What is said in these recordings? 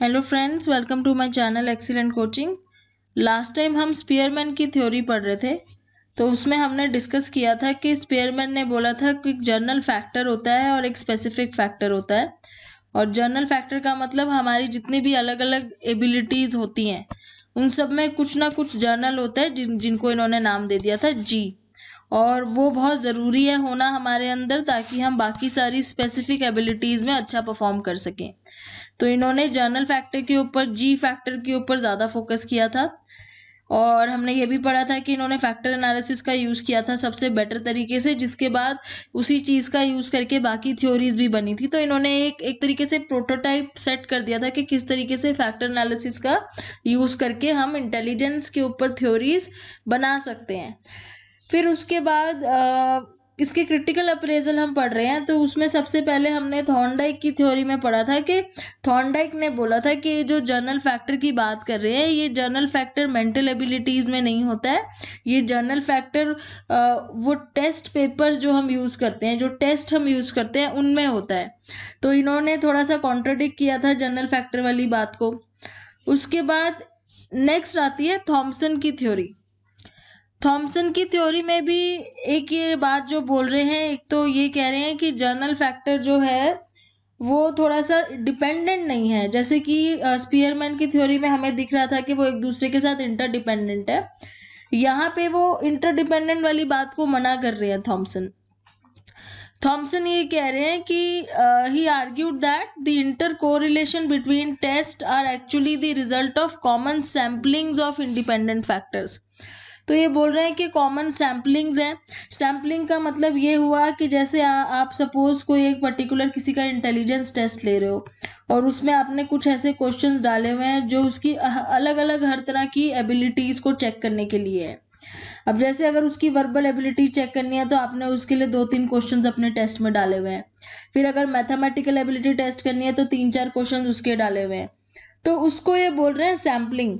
hello friends welcome to my channel excellent coaching last time हम Spearman की theory पढ़ रहे थे तो उसमें हमने डिस्कस किया था कि स्पेयरमैन ने बोला था कि एक जर्नल फैक्टर होता है और एक स्पेसिफिक फैक्टर होता है और जर्नल फैक्टर का मतलब हमारी जितनी भी अलग अलग एबिलिटीज़ होती हैं उन सब में कुछ ना कुछ जर्नल होता है जिन जिनको इन्होंने नाम दे दिया था जी और वो बहुत ज़रूरी है होना हमारे अंदर ताकि हम बाकी सारी स्पेसिफिक एबिलिटीज़ में अच्छा परफॉर्म कर सकें तो इन्होंने जर्नल फैक्टर के ऊपर जी फैक्टर के ऊपर ज़्यादा फोकस किया था और हमने ये भी पढ़ा था कि इन्होंने फैक्टर एनालिसिस का यूज़ किया था सबसे बेटर तरीके से जिसके बाद उसी चीज़ का यूज़ करके बाकी थ्योरीज भी बनी थी तो इन्होंने एक एक तरीके से प्रोटोटाइप सेट कर दिया था कि किस तरीके से फैक्टर एनालिसिस का यूज़ करके हम इंटेलिजेंस के ऊपर थ्योरीज बना सकते हैं फिर उसके बाद आ, इसके क्रिटिकल अप्रेजल हम पढ़ रहे हैं तो उसमें सबसे पहले हमने थॉर्नडाइक की थ्योरी में पढ़ा था कि थॉर्नडाइक ने बोला था कि जो जर्नल फैक्टर की बात कर रहे हैं ये जर्नल फैक्टर मेंटल एबिलिटीज़ में नहीं होता है ये जर्नल फैक्टर वो टेस्ट पेपर जो हम यूज़ करते हैं जो टेस्ट हम यूज़ करते हैं उनमें होता है तो इन्होंने थोड़ा सा कॉन्ट्रोडिक्ट किया था जर्नल फैक्टर वाली बात को उसके बाद नेक्स्ट आती है थॉम्सन की थ्योरी थॉमसन की थ्योरी में भी एक ये बात जो बोल रहे हैं एक तो ये कह रहे हैं कि जर्नल फैक्टर जो है वो थोड़ा सा डिपेंडेंट नहीं है जैसे कि स्पीयरमैन की थ्योरी में हमें दिख रहा था कि वो एक दूसरे के साथ इंटरडिपेंडेंट है यहाँ पे वो इंटरडिपेंडेंट वाली बात को मना कर रहे हैं थॉमसन थॉमसन ये कह रहे हैं कि he argued that the intercorrelation between test are actually the result of common samplings of independent factors तो ये बोल रहे हैं कि कॉमन सैम्पलिंग्स हैं सैम्पलिंग का मतलब ये हुआ कि जैसे आ, आप सपोज कोई एक पर्टिकुलर किसी का इंटेलिजेंस टेस्ट ले रहे हो और उसमें आपने कुछ ऐसे क्वेश्चंस डाले हुए हैं जो उसकी अलग अलग हर तरह की एबिलिटीज़ को चेक करने के लिए है अब जैसे अगर उसकी वर्बल एबिलिटी चेक करनी है तो आपने उसके लिए दो तीन क्वेश्चन अपने टेस्ट में डाले हुए हैं फिर अगर मैथमेटिकल एबिलिटी टेस्ट करनी है तो तीन चार क्वेश्चन उसके डाले हुए हैं तो उसको ये बोल रहे हैं सैम्पलिंग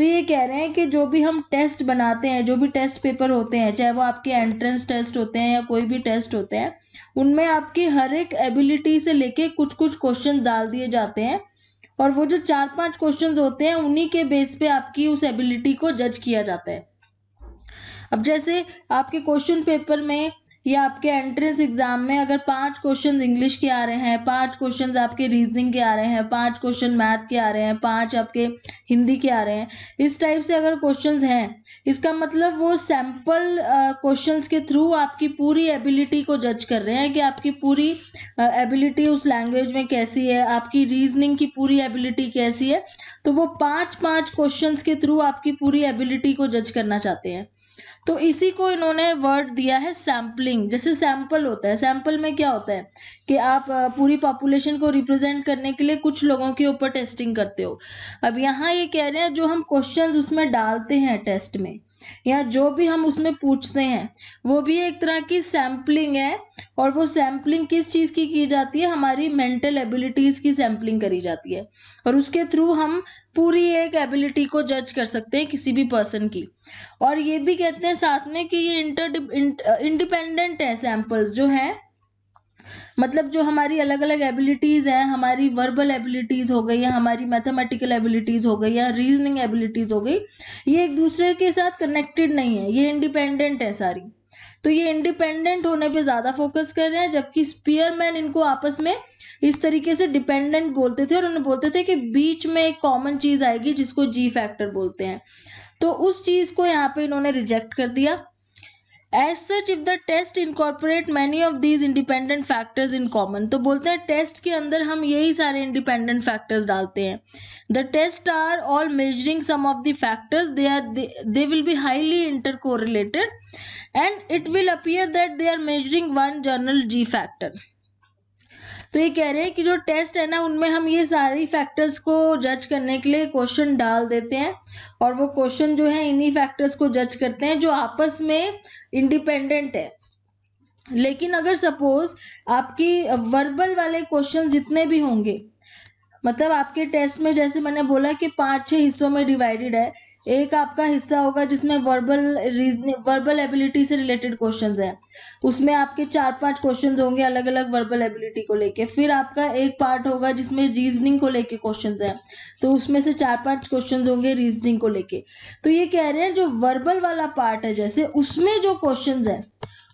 तो ये कह रहे हैं कि जो भी हम टेस्ट बनाते हैं जो भी टेस्ट पेपर होते हैं चाहे वो आपके एंट्रेंस टेस्ट होते हैं या कोई भी टेस्ट होते हैं उनमें आपकी हर एक एबिलिटी से लेके कुछ कुछ क्वेश्चन डाल दिए जाते हैं और वो जो चार पांच क्वेश्चंस होते हैं उन्हीं के बेस पे आपकी उस एबिलिटी को जज किया जाता है अब जैसे आपके क्वेश्चन पेपर में या आपके एंट्रेंस एग्जाम में अगर पांच क्वेश्चन इंग्लिश के आ रहे हैं पांच क्वेश्चन आपके रीजनिंग के आ रहे हैं पांच क्वेश्चन मैथ के आ रहे हैं पांच आपके हिंदी के आ रहे हैं इस टाइप से अगर क्वेश्चन हैं इसका मतलब वो सैम्पल क्वेश्चन के थ्रू आपकी पूरी एबिलिटी को जज कर रहे हैं कि आपकी पूरी एबिलिटी उस लैंग्वेज में कैसी है आपकी रीजनिंग की पूरी एबिलिटी कैसी है तो वो पाँच पाँच क्वेश्चन के थ्रू आपकी पूरी एबिलिटी को जज करना चाहते हैं तो इसी को इन्होंने वर्ड दिया है सैम्पलिंग जैसे सैंपल होता है सैंपल में क्या होता है कि आप पूरी पॉपुलेशन को रिप्रेजेंट करने के लिए कुछ लोगों के ऊपर टेस्टिंग करते हो अब यहाँ ये कह रहे हैं जो हम क्वेश्चंस उसमें डालते हैं टेस्ट में या जो भी हम उसमें पूछते हैं वो भी एक तरह की सैम्पलिंग है और वो सैम्पलिंग किस चीज़ की की जाती है हमारी मेंटल एबिलिटीज़ की सैम्पलिंग करी जाती है और उसके थ्रू हम पूरी एक एबिलिटी को जज कर सकते हैं किसी भी पर्सन की और ये भी कहते हैं साथ में कि ये इंटर इंडिपेंडेंट है सैम्पल्स जो हैं मतलब जो हमारी अलग अलग एबिलिटीज़ हैं हमारी वर्बल एबिलिटीज़ हो गई या हमारी मैथमेटिकल एबिलिटीज़ हो गई या रीजनिंग एबिलिटीज़ हो गई ये एक दूसरे के साथ कनेक्टेड नहीं है ये इंडिपेंडेंट है सारी तो ये इंडिपेंडेंट होने पे ज़्यादा फोकस कर रहे हैं जबकि स्पीयर मैन इनको आपस में इस तरीके से डिपेंडेंट बोलते थे और उन्हें बोलते थे कि बीच में एक कॉमन चीज़ आएगी जिसको जी फैक्टर बोलते हैं तो उस चीज़ को यहाँ पे इन्होंने रिजेक्ट कर दिया as such if the test incorporate many of these independent factors in common तो बोलते हैं टेस्ट के अंदर हम यही सारे इंडिपेंडेंट फैक्टर्स डालते हैं the test are all measuring some of the factors they are they will be highly intercorrelated and it will appear that they are measuring one general G factor तो ये कह रहे हैं कि जो test है ना उनमें हम ये सारी फैक्टर्स को जज करने के लिए क्वेश्चन डाल देते हैं और वो क्वेश्चन जो है इन्हीं फैक्टर्स को जज करते हैं जो आपस में इंडिपेंडेंट है लेकिन अगर सपोज आपकी वर्बल वाले क्वेश्चन जितने भी होंगे मतलब आपके टेस्ट में जैसे मैंने बोला कि पांच छह हिस्सों में डिवाइडेड है एक आपका हिस्सा होगा जिसमें वर्बल रीजनिंग वर्बल एबिलिटी से रिलेटेड क्वेश्चंस हैं उसमें आपके चार पांच क्वेश्चंस होंगे अलग अलग वर्बल एबिलिटी को लेके फिर आपका एक पार्ट होगा जिसमें रीजनिंग को लेके क्वेश्चंस हैं तो उसमें से चार पांच क्वेश्चंस होंगे रीजनिंग को लेके तो ये कह रहे हैं जो वर्बल वाला पार्ट है जैसे उसमें जो क्वेश्चन है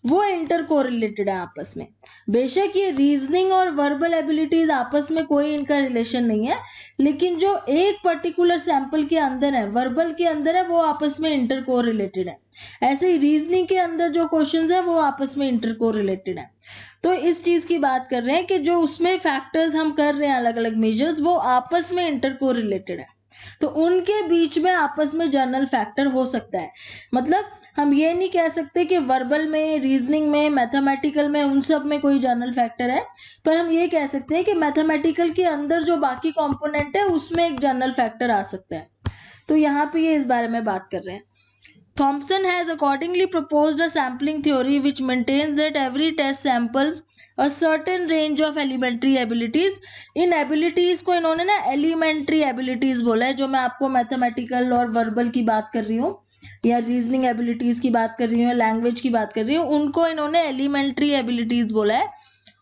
वो इंटर कोरिलेटेड है आपस में बेशक ये रीजनिंग और वर्बल एबिलिटीज आपस में कोई इनका रिलेशन नहीं है लेकिन जो एक पर्टिकुलर सैंपल के अंदर है वर्बल के अंदर है वो आपस में इंटर कोरिलेटेड है ऐसे ही रीजनिंग के अंदर जो क्वेश्चन है वो आपस में इंटर कोरिलेटेड है तो इस चीज की बात कर रहे हैं कि जो उसमें फैक्टर्स हम कर रहे हैं अलग अलग मेजर्स वो आपस में इंटर कोरिलेटेड है तो उनके बीच में आपस में जर्नल फैक्टर हो सकता है मतलब हम ये नहीं कह सकते कि वर्बल में रीजनिंग में मैथमेटिकल में उन सब में कोई जर्नल फैक्टर है पर हम ये कह सकते हैं कि मैथमेटिकल के अंदर जो बाकी कॉम्पोनेंट है उसमें एक जर्नल फैक्टर आ सकता है तो यहाँ पर ये इस बारे में बात कर रहे हैं Thompson has accordingly propose a sampling theory which maintains that every test samples a certain range of elementary abilities इन एबिलिटीज़ को इन्होंने ना एलिमेंट्री एबिलिटीज़ बोला है जो मैं आपको मैथमेटिकल और वर्बल की बात कर रही हूँ या रीजनिंग एबिलिटीज़ की बात कर रही हूँ लैंग्वेज की बात कर रही हूँ उनको इन्होंने एलिमेंट्री एबिलिटीज़ बोला है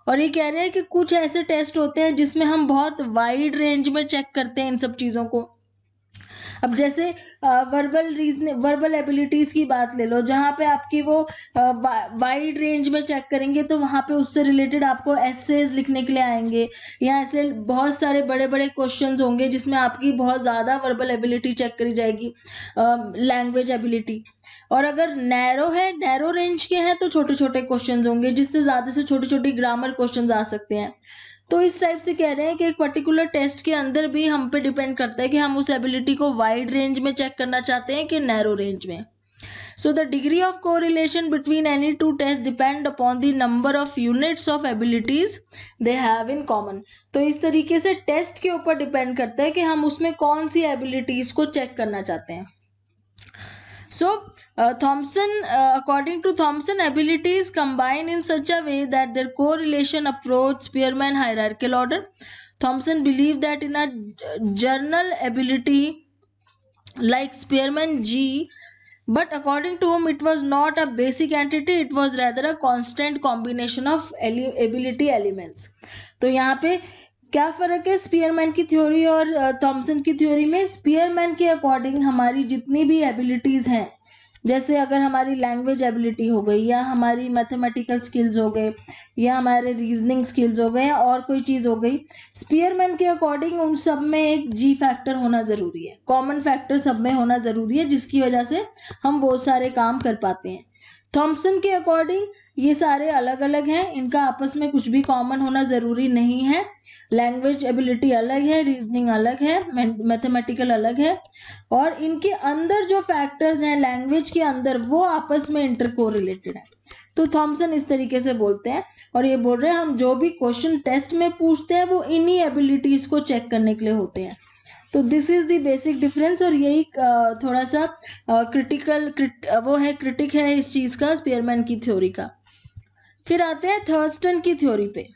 और ये कह रहे हैं कि कुछ ऐसे टेस्ट होते हैं जिसमें हम बहुत वाइड रेंज में चेक करते हैं इन सब चीज़ों को अब जैसे वर्बल रीजन वर्बल एबिलिटीज़ की बात ले लो जहाँ पे आपकी वो वाइड रेंज में चेक करेंगे तो वहाँ पे उससे रिलेटेड आपको एसेज लिखने के लिए आएंगे या ऐसे बहुत सारे बड़े बड़े क्वेश्चंस होंगे जिसमें आपकी बहुत ज़्यादा वर्बल एबिलिटी चेक करी जाएगी लैंग्वेज एबिलिटी और अगर नैरो है नैरो रेंज के हैं तो छोटे छोटे क्वेश्चन होंगे जिससे ज़्यादा से छोटे छोटे ग्रामर क्वेश्चन आ सकते हैं तो इस टाइप से कह रहे हैं कि एक पर्टिकुलर टेस्ट के अंदर भी हम पे डिपेंड करता है कि हम उस एबिलिटी को वाइड रेंज में चेक करना चाहते हैं कि नैरो रेंज में the degree of correlation between any two test depend upon the number of units of abilities they have in common तो इस तरीके से टेस्ट के ऊपर डिपेंड करता है कि हम उसमें कौन सी एबिलिटीज को चेक करना चाहते हैं so so, Thomson according to Thomson abilities combine in such a way that their correlation approach Spearman hierarchical order Thomson believe that in a general ability like Spearman G but according to him it was not a basic entity it was rather a constant combination of ability elements तो यहाँ पे क्या फ़र्क है Spearman की theory और Thomson uh, की theory में स्पीयरमैन के अकॉर्डिंग हमारी जितनी भी एबिलिटीज़ हैं जैसे अगर हमारी लैंग्वेज एबिलिटी हो गई या हमारी मैथमेटिकल स्किल्स हो गए या हमारे रीजनिंग स्किल्स हो गए या और कोई चीज़ हो गई स्पीयरमैन के अकॉर्डिंग उन सब में एक जी फैक्टर होना ज़रूरी है कॉमन फैक्टर सब में होना ज़रूरी है जिसकी वजह से हम वो सारे काम कर पाते हैं थॉम्पसन के अकॉर्डिंग ये सारे अलग अलग हैं इनका आपस में कुछ भी कॉमन होना ज़रूरी नहीं है लैंग्वेज एबिलिटी अलग है रीजनिंग अलग है मैथमेटिकल अलग है और इनके अंदर जो फैक्टर्स हैं लैंग्वेज के अंदर वो आपस में इंटरको रिलेटेड है तो थॉमसन इस तरीके से बोलते हैं और ये बोल रहे हैं हम जो भी क्वेश्चन टेस्ट में पूछते हैं वो इन्हीं एबिलिटीज़ को चेक करने के लिए होते हैं तो this is the basic difference और यही थोड़ा सा क्रिटिकल वो है क्रिटिक है इस चीज़ का स्पेयरमैन की थ्योरी का फिर आते हैं थर्स्टन की थ्योरी पे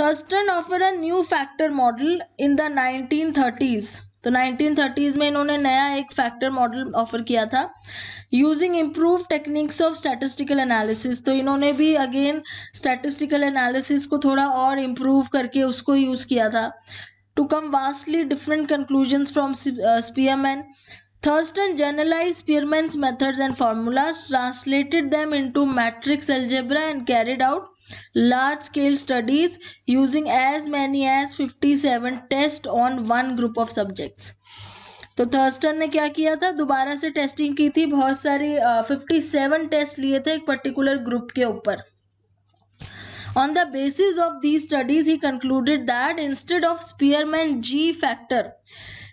Thurstone offer a new factor model in the nineteen thirties तो नाइनटीन थर्टीज़ में इन्होंने नया एक फैक्टर मॉडल ऑफर किया था using improve techniques of statistical analysis तो इन्होंने भी अगेन स्टैटिस्टिकल एनालिसिस को थोड़ा और इम्प्रूव करके उसको यूज़ किया था to come vastly different conclusions from Spearman Thurston generalize Spearman methods and formulas translated them into matrix algebra and carried out large scale studies using as many as fifty seven test on one group of subjects तो Thurstone ने क्या किया था दोबारा से testing की थी बहुत सारी फिफ्टी सेवन टेस्ट लिए थे एक पर्टिकुलर ग्रुप के ऊपर on the basis of these studies he concluded that instead of Spearman G factor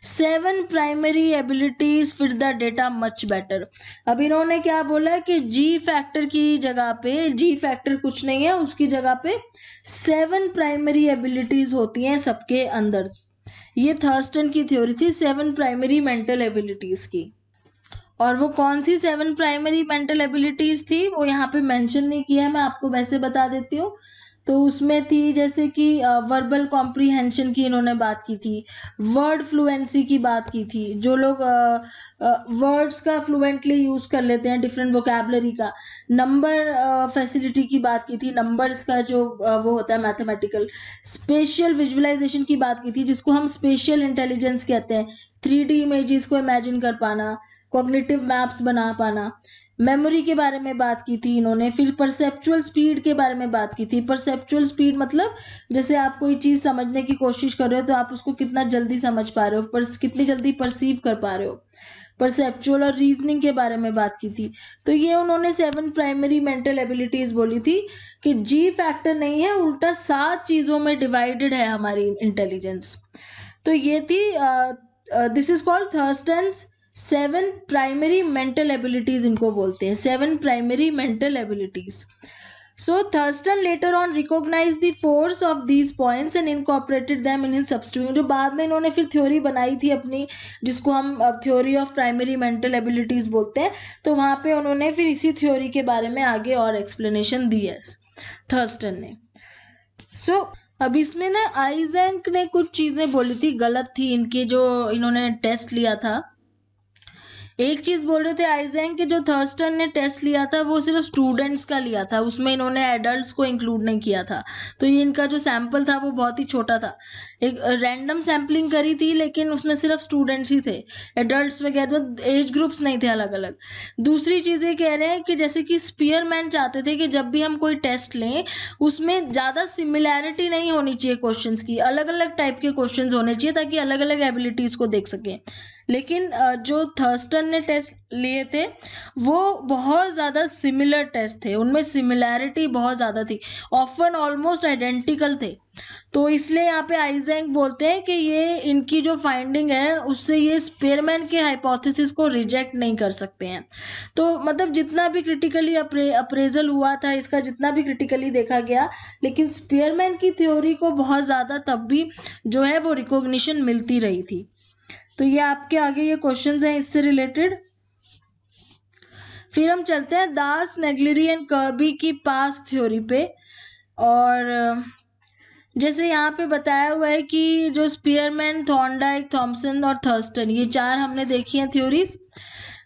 seven primary abilities fit the data much better अब इन्होंने क्या बोला कि जी फैक्टर की जगह पे जी फैक्टर कुछ नहीं है उसकी जगह पे सेवन प्राइमरी एबिलिटीज होती हैं सबके अंदर ये थर्स्टन की थ्योरी थी सेवन प्राइमरी मेंटल एबिलिटीज की और वो कौन सी सेवन प्राइमरी मेंटल एबिलिटीज थी वो यहाँ पे मेंशन नहीं किया है मैं आपको वैसे बता देती हूँ तो उसमें थी जैसे कि वर्बल कॉम्प्रीहेंशन की इन्होंने बात की थी वर्ड फ्लुएंसी की बात की थी जो लोग वर्ड्स का फ्लुएंटली यूज़ कर लेते हैं डिफरेंट वोकेबलरी का नंबर फैसिलिटी की बात की थी नंबर्स का जो वो होता है मैथमेटिकल स्पेशल विजुअलाइजेशन की बात की थी जिसको हम स्पेशल इंटेलिजेंस कहते हैं थ्री डी इमेजेस को इमेजिन कर पाना कॉग्निटिव मैप्स बना पाना मेमोरी के बारे में बात की थी इन्होंने फिर परसेप्चुअल स्पीड के बारे में बात की थी परसेप्चुअल स्पीड मतलब जैसे आप कोई चीज़ समझने की कोशिश कर रहे हो तो आप उसको कितना जल्दी समझ पा रहे हो पर कितनी जल्दी परसीव कर पा रहे हो परसेप्चुअल और रीजनिंग के बारे में बात की थी तो ये उन्होंने सेवन प्राइमरी मेंटल एबिलिटीज़ बोली थी कि जी फैक्टर नहीं है उल्टा सात चीज़ों में डिवाइडेड है हमारी इंटेलिजेंस तो ये थी this is called Thurstone's seven primary mental abilities इनको बोलते हैं seven primary mental abilities so Thurstone later on recognize the force of these points and incorporated them in substitute जो बाद में इन्होंने फिर थ्योरी बनाई थी अपनी जिसको हम theory of primary mental abilities बोलते हैं तो वहाँ पे उन्होंने फिर इसी थ्योरी के बारे में आगे और एक्सप्लेनेशन दी है थर्स्टन ने सो so, अब इसमें ना आईजैंक ने कुछ चीज़ें बोली थी गलत थी इनके जो इन्होंने टेस्ट लिया था एक चीज़ बोल रहे थे आइजेंग कि जो थर्स्टन ने टेस्ट लिया था वो सिर्फ स्टूडेंट्स का लिया था उसमें इन्होंने एडल्ट्स को इंक्लूड नहीं किया था तो ये इनका जो सैंपल था वो बहुत ही छोटा था एक रैंडम सैम्पलिंग करी थी लेकिन उसमें सिर्फ स्टूडेंट्स ही थे एडल्ट वगैरह एज तो ग्रुप्स नहीं थे अलग अलग दूसरी चीज़ ये कह रहे हैं कि जैसे कि स्पीयरमैन चाहते थे कि जब भी हम कोई टेस्ट लें उसमें ज़्यादा सिमिलैरिटी नहीं होनी चाहिए क्वेश्चन की अलग अलग टाइप के क्वेश्चन होने चाहिए ताकि अलग अलग एबिलिटीज़ को देख सकें लेकिन जो थर्स्टन ने टेस्ट लिए थे वो बहुत ज़्यादा सिमिलर टेस्ट थे उनमें सिमिलैरिटी बहुत ज़्यादा थी ऑफन ऑलमोस्ट आइडेंटिकल थे तो इसलिए यहाँ पे आइजेंक बोलते हैं कि ये इनकी जो फाइंडिंग है उससे ये स्पेयरमैन के हाइपोथेसिस को रिजेक्ट नहीं कर सकते हैं तो मतलब जितना भी क्रिटिकली अप्रे अप्रेजल हुआ था इसका जितना भी क्रिटिकली देखा गया लेकिन स्पेयरमैन की थ्योरी को बहुत ज़्यादा तब भी जो है वो रिकोगनिशन मिलती रही थी तो ये आपके आगे ये क्वेश्चन हैं इससे रिलेटेड फिर हम चलते हैं दास नेगलिरी एंड कर्बी की पास थ्योरी पे और जैसे यहाँ पे बताया हुआ है कि जो स्पीयरमैन थॉन्डाइक थॉम्सन और थर्स्टन ये चार हमने देखी हैं theories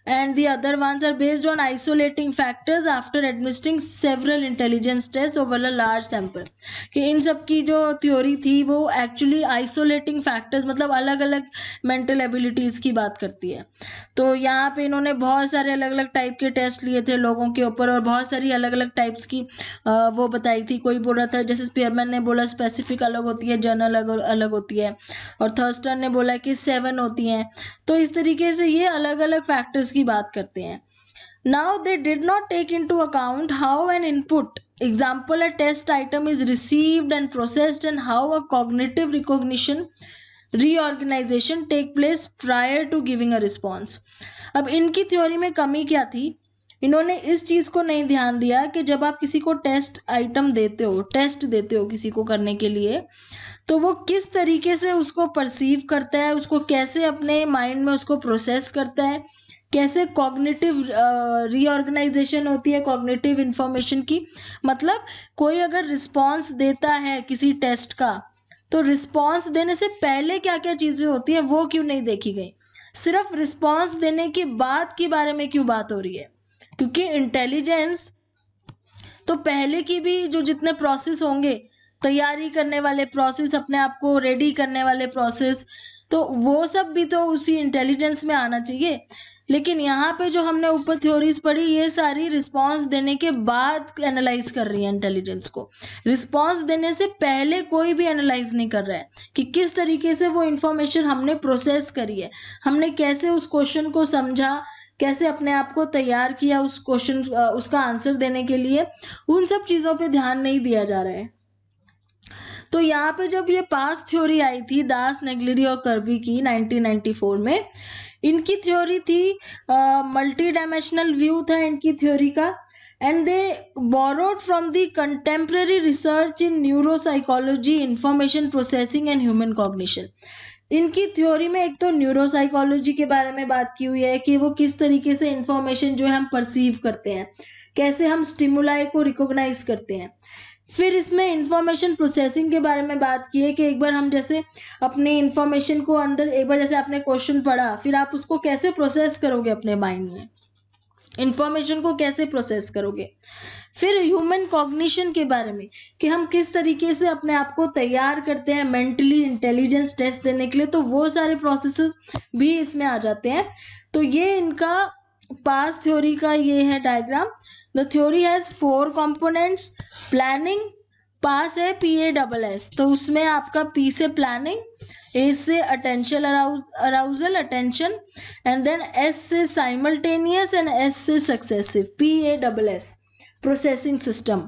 and the other ones are based on isolating factors after administering several intelligence tests over a large sample कि इन सब की जो थ्योरी थी वो एक्चुअली आइसोलेटिंग फैक्टर्स मतलब अलग अलग मेंटल एबिलिटीज़ की बात करती है तो यहाँ पे इन्होंने बहुत सारे अलग अलग टाइप के टेस्ट लिए थे लोगों के ऊपर और बहुत सारी अलग अलग टाइप्स की आ, वो बताई थी कोई बोल रहा था जैसे स्पेयरमैन ने बोला स्पेसिफिक अलग होती है जर्नल अलग अलग होती है और थर्स्टन ने बोला कि सेवन होती हैं तो इस तरीके से ये अलग अलग फैक्टर्स की बात करते हैं now they did not take into account how an input example a test item is received and processed and how a cognitive recognition reorganization take place prior to giving a response अब इनकी theory में कमी क्या थी इन्होंने इस चीज़ को नहीं ध्यान दिया कि जब आप किसी को टेस्ट आइटम देते हो टेस्ट देते हो किसी को करने के लिए तो वो किस तरीके से उसको परसीव करता है उसको कैसे अपने माइंड में उसको प्रोसेस करता है कैसे कॉग्निटिव रीऑर्गेनाइजेशन होती है कॉग्निटिव इंफॉर्मेशन की मतलब कोई अगर रिस्पॉन्स देता है किसी टेस्ट का तो रिस्पॉन्स देने से पहले क्या क्या चीज़ें होती हैं वो क्यों नहीं देखी गई सिर्फ रिस्पॉन्स देने के बाद के बारे में क्यों बात हो रही है क्योंकि इंटेलिजेंस तो पहले की भी जो जितने प्रोसेस होंगे तैयारी करने वाले प्रोसेस अपने आप को रेडी करने वाले प्रोसेस तो वो सब भी तो उसी इंटेलिजेंस में आना चाहिए लेकिन यहाँ पे जो हमने ऊपर थ्योरीज पढ़ी ये सारी रिस्पांस देने के बाद एनालाइज कर रही है इंटेलिजेंस को रिस्पांस देने से पहले कोई भी एनालाइज नहीं कर रहा है कि किस तरीके से वो इन्फॉर्मेशन हमने प्रोसेस करी है हमने कैसे उस क्वेश्चन को समझा कैसे अपने आप को तैयार किया उस क्वेश्चन उसका आंसर देने के लिए उन सब चीज़ों पर ध्यान नहीं दिया जा रहा है तो यहाँ पे जब ये पास थ्योरी आई थी दास नेगलिरी और कर्बी की 1994 में इनकी थ्योरी थी मल्टी डायमेंशनल व्यू था इनकी थ्योरी का and they borrowed from the contemporary research in neuropsychology information processing and human cognition इनकी थ्योरी में एक तो न्यूरोसाइकोलॉजी के बारे में बात की हुई है कि वो किस तरीके से इंफॉर्मेशन जो है हम परसीव करते हैं कैसे हम स्टिमुलाई को रिकॉग्नाइज करते हैं फिर इसमें इंफॉर्मेशन प्रोसेसिंग के बारे में बात की है कि एक बार हम जैसे अपने इंफॉर्मेशन को अंदर एक बार जैसे आपने क्वेश्चन पढ़ा फिर आप उसको कैसे प्रोसेस करोगे अपने माइंड में इंफॉर्मेशन को कैसे प्रोसेस करोगे फिर ह्यूमन कॉग्निशन के बारे में कि हम किस तरीके से अपने आप को तैयार करते हैं मेंटली इंटेलिजेंस टेस्ट देने के लिए तो वो सारे प्रोसेस भी इसमें आ जाते हैं तो ये इनका पास थ्योरी का ये है diagram the theory has four components planning PASS है पी ए डबल एस तो उसमें आपका पी से प्लानिंग ए से attention arousal attention and then S से साइमल्टेनियस एंड एस से successive P A double S processing system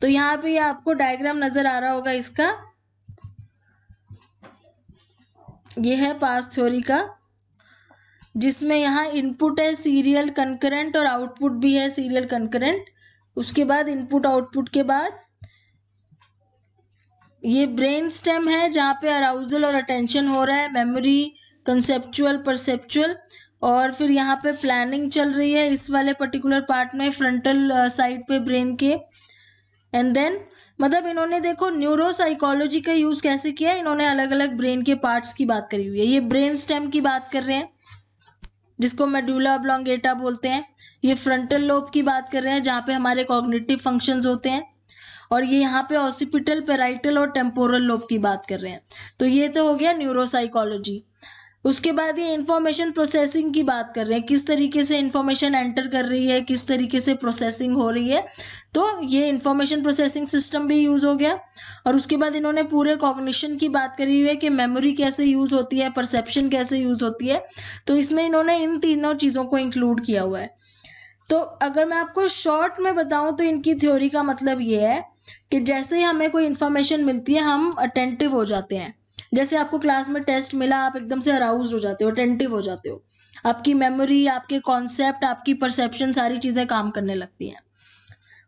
तो यहाँ पे यह आपको डायग्राम नजर आ रहा होगा इसका यह है पास थ्योरी का जिसमें यहाँ इनपुट है सीरियल कंकरेंट और आउटपुट भी है सीरियल कंकरेंट उसके बाद इनपुट आउटपुट के बाद ये ब्रेन स्टेम है जहाँ पे अराउजल और अटेंशन हो रहा है मेमोरी कंसेप्चुअल परसेप्चुअल और फिर यहाँ पे प्लानिंग चल रही है इस वाले पर्टिकुलर पार्ट में फ्रंटल साइड uh, पे ब्रेन के एंड देन मतलब इन्होंने देखो न्यूरोसाइकोलॉजी का यूज़ कैसे किया इन्होंने अलग अलग ब्रेन के पार्ट्स की बात करी हुई है ये ब्रेन स्टेम की बात कर रहे हैं जिसको मेडुला ब्लॉन्गेटा बोलते हैं ये फ्रंटल लोब की बात कर रहे हैं जहाँ पे हमारे कॉग्निटिव फंक्शंस होते हैं और ये यहाँ पे ऑसिपिटल पेराइटल और टेम्पोरल लोब की बात कर रहे हैं तो ये तो हो गया न्यूरोसाइकोलॉजी उसके बाद ये इन्फॉर्मेशन प्रोसेसिंग की बात कर रहे हैं किस तरीके से इन्फॉर्मेशन एंटर कर रही है किस तरीके से प्रोसेसिंग हो रही है तो ये इन्फॉर्मेशन प्रोसेसिंग सिस्टम भी यूज़ हो गया और उसके बाद इन्होंने पूरे कॉग्निशन की बात करी हुई है कि मेमोरी कैसे यूज़ होती है परसेप्शन कैसे यूज़ होती है तो इसमें इन्होंने इन तीनों चीज़ों को इंक्लूड किया हुआ है तो अगर मैं आपको शॉर्ट में बताऊँ तो इनकी थ्योरी का मतलब ये है कि जैसे ही हमें कोई इन्फॉर्मेशन मिलती है हम अटेंटिव हो जाते हैं जैसे आपको क्लास में टेस्ट मिला आप एकदम से अराउज हो जाते हो अटेंटिव हो जाते हो आपकी मेमोरी आपके कॉन्सेप्ट आपकी परसेप्शन सारी चीज़ें काम करने लगती हैं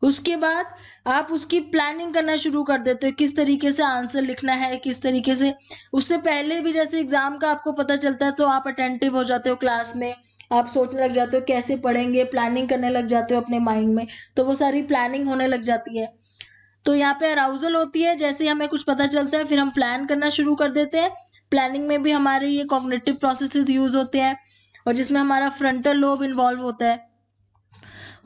उसके बाद आप उसकी प्लानिंग करना शुरू कर देते हो किस तरीके से आंसर लिखना है किस तरीके से उससे पहले भी जैसे एग्ज़ाम का आपको पता चलता है तो आप अटेंटिव हो जाते हो क्लास में आप सोचने लग जाते हो कैसे पढ़ेंगे प्लानिंग करने लग जाते हो अपने माइंड में तो वो सारी प्लानिंग होने लग जाती है तो यहाँ पे अराउजल होती है जैसे हमें कुछ पता चलता है फिर हम प्लान करना शुरू कर देते हैं प्लानिंग में भी हमारे ये कॉग्नेटिव प्रोसेस यूज होते हैं और जिसमें हमारा फ्रंटल लोब इन्वॉल्व होता है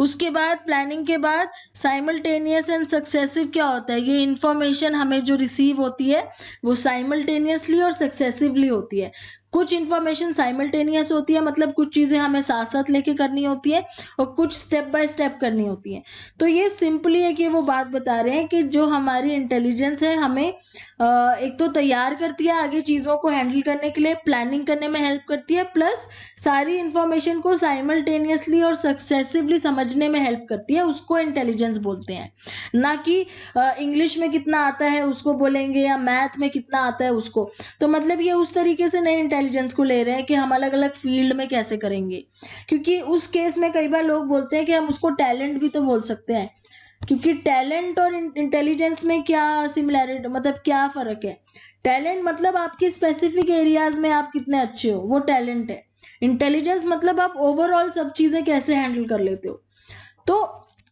उसके बाद प्लानिंग के बाद साइमल्टेनियस एंड सक्सेसिव क्या होता है ये इन्फॉर्मेशन हमें जो रिसीव होती है वो साइमल्टेनियसली और सक्सेसिवली होती है कुछ इन्फॉर्मेशन साइमल्टेनियस होती है मतलब कुछ चीज़ें हमें साथ साथ लेके करनी होती है और कुछ स्टेप बाय स्टेप करनी होती है तो ये सिंपली है कि वो बात बता रहे हैं कि जो हमारी इंटेलिजेंस है हमें एक तो तैयार करती है आगे चीज़ों को हैंडल करने के लिए प्लानिंग करने में हेल्प करती है प्लस सारी इन्फॉर्मेशन को साइमल्टेनियसली और सक्सेसिवली समझने में हेल्प करती है उसको इंटेलिजेंस बोलते हैं ना कि इंग्लिश में कितना आता है उसको बोलेंगे या मैथ में कितना आता है उसको तो मतलब ये उस तरीके से नहीं इंटेलिजेंस को ले रहे हैं कि हम अलग अलग फील्ड में कैसे करेंगे क्योंकि उस केस में कई बार लोग बोलते हैं कि हम उसको टैलेंट भी तो बोल सकते हैं क्योंकि टैलेंट और इंटेलिजेंस में क्या सिमिलैरिटी मतलब क्या फ़र्क है टैलेंट मतलब आपके स्पेसिफिक एरियाज में आप कितने अच्छे हो वो टैलेंट है इंटेलिजेंस मतलब आप ओवरऑल सब चीज़ें कैसे हैंडल कर लेते हो तो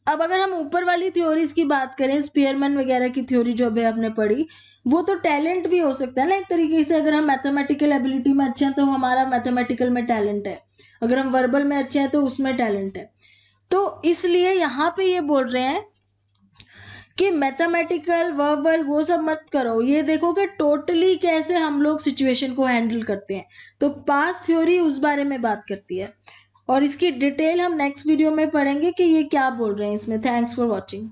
अब अगर हम ऊपर वाली थ्योरीज की बात करें स्पीयरमैन वगैरह की थ्योरी जो अभी आपने पढ़ी वो तो टैलेंट भी हो सकता है ना एक तरीके से अगर हम मैथमेटिकल एबिलिटी में अच्छे हैं तो हमारा मैथमेटिकल में टैलेंट है अगर हम वर्बल में अच्छे हैं तो उसमें टैलेंट है तो इसलिए यहाँ पे ये बोल रहे हैं कि मैथमेटिकल वर्बल वो सब मत करो ये देखो कि टोटली कैसे हम लोग सिचुएशन को हैंडल करते हैं तो पास थ्योरी उस बारे में बात करती है और इसकी डिटेल हम नेक्स्ट वीडियो में पढ़ेंगे कि ये क्या बोल रहे हैं इसमें थैंक्स फॉर वॉचिंग